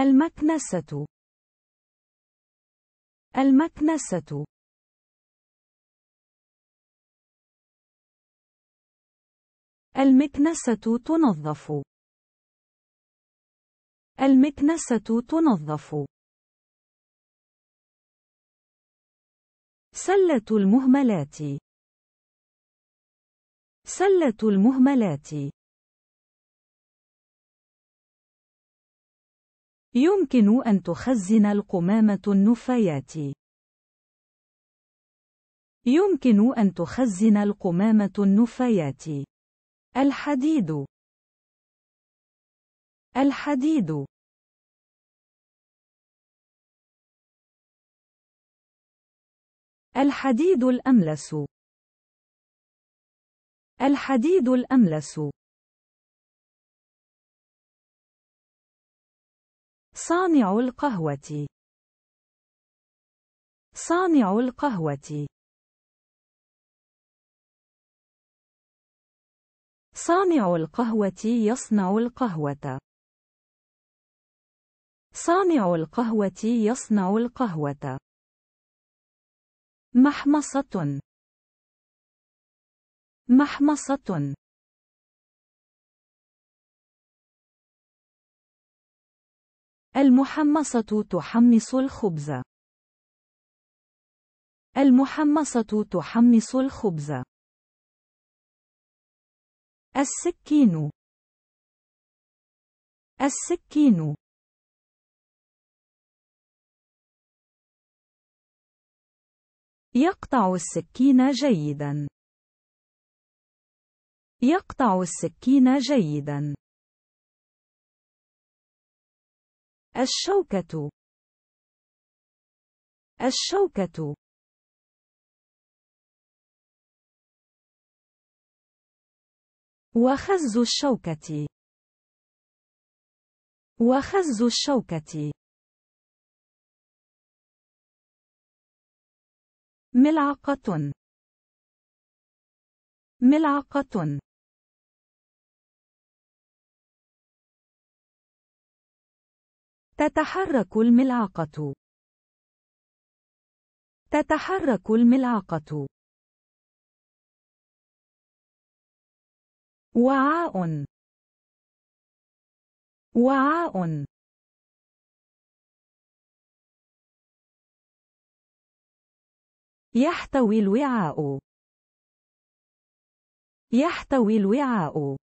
المكنسة المكنسة المكنسة تنظف المكنسة تنظف سلة المهملات سلة المهملات يمكن أن تخزن القمامة النفايات. يمكن أن تخزن القمامة النفايات. الحديد. الحديد. الحديد الأملس. الحديد الأملس صانع القهوة صانع القهوة صانع القهوة يصنع القهوة صانع القهوة يصنع القهوة محمصة محمصة المحمصة تحمص الخبز. المحمصة تحمص الخبز. السكين. السكين. يقطع السكين جيدا. يقطع السكين جيدا. الشوكة الشوكة وخز الشوكة وخز الشوكة ملعقة ملعقة تتحرك الملعقة تتحرك الملعقة وعاء وعاء يحتوي الوعاء يحتوي الوعاء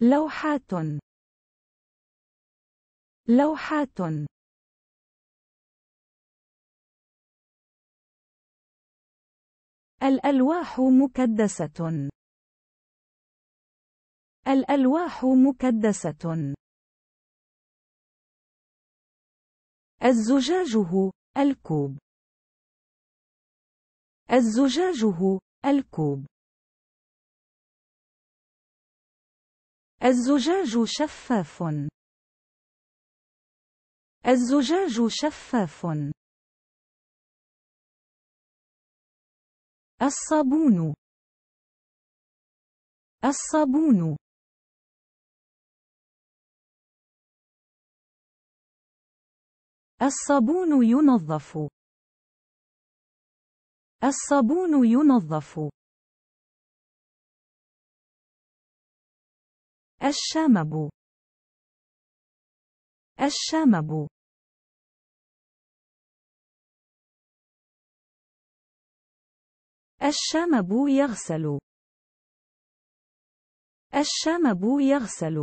لوحات لوحات الألواح مكدسة الألواح مكدسة الزجاجه الكوب الزجاجه الكوب الزجاج شفاف الزجاج شفاف الصابون الصابون الصابون ينظف الصابون ينظف الشامب الشامب الشامب يغسل الشامب يغسل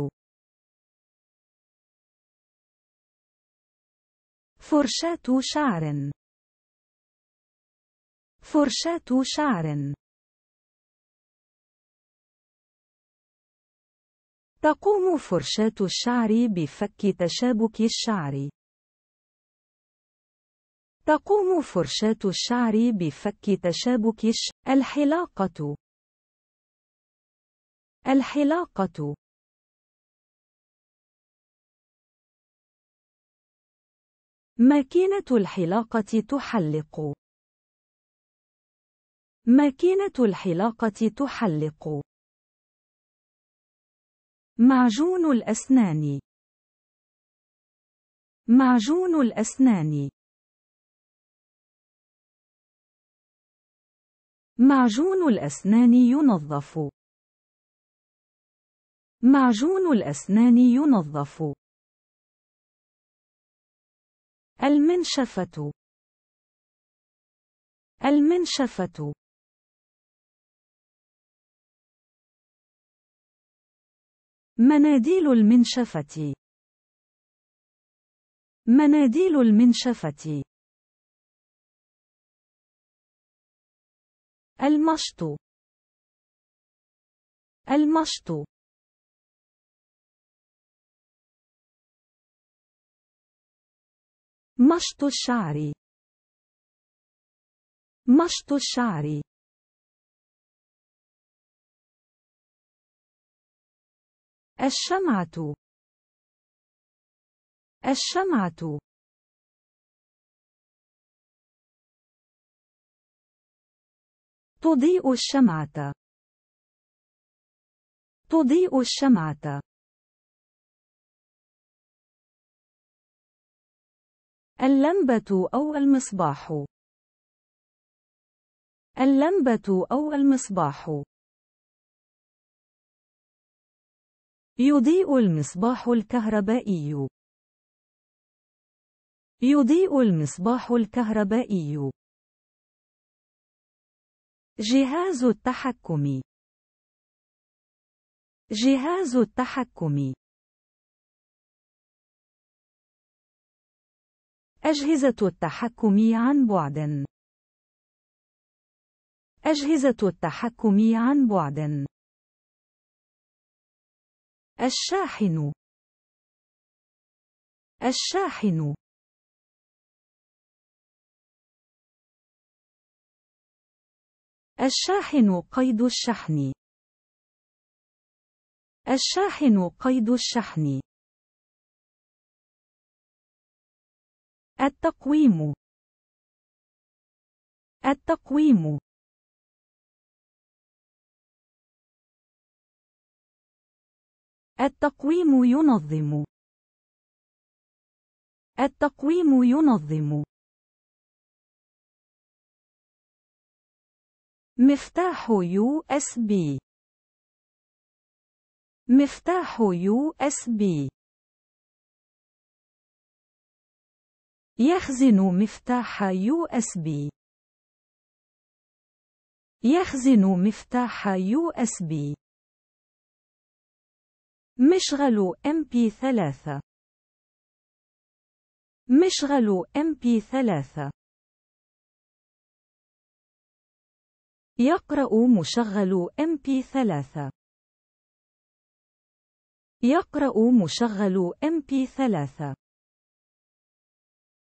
فرشاة شعر فرشاة شعر تقوم فرشاة الشعر بفك تشابك الشعر. تقوم فرشاة الشعر بفك تشابك الش... الحلاقة الحلاقة ماكينة الحلاقة تحلق ماكينة الحلاقة تحلق معجون الأسنان معجون الأسنان معجون الأسنان ينظف معجون الأسنان ينظف المنشفة المنشفة مناديل المنشفة مناديل المنشفة المشط المشط مشط الشعر مشط الشعر الشمعة الشمعة تضيء الشمعة تضيء الشمعة اللمبة أو المصباح اللمبة أو المصباح يضيء المصباح الكهربائي يضيء المصباح الكهربائي جهاز التحكم جهاز التحكم أجهزة التحكم عن بعد أجهزة التحكم عن بعد الشاحن الشاحن الشاحن قيد الشحن الشاحن قيد الشحن التقويم التقويم التقويم ينظم التقويم ينظم مفتاح يو اس بي مفتاح يو اس بي يخزن مفتاح يو اس بي يخزن مفتاح يو اس بي مشغل MP3 مشغل MP3 يقرأ مشغل MP3 يقرأ مشغل MP3